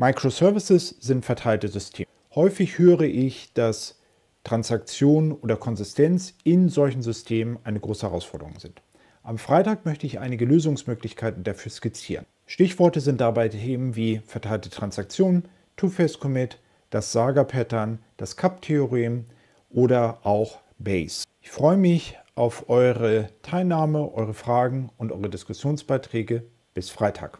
Microservices sind verteilte Systeme. Häufig höre ich, dass Transaktion oder Konsistenz in solchen Systemen eine große Herausforderung sind. Am Freitag möchte ich einige Lösungsmöglichkeiten dafür skizzieren. Stichworte sind dabei Themen wie verteilte Transaktionen, Two-Phase-Commit, das Saga-Pattern, das Cup-Theorem oder auch Base. Ich freue mich auf eure Teilnahme, eure Fragen und eure Diskussionsbeiträge. Bis Freitag.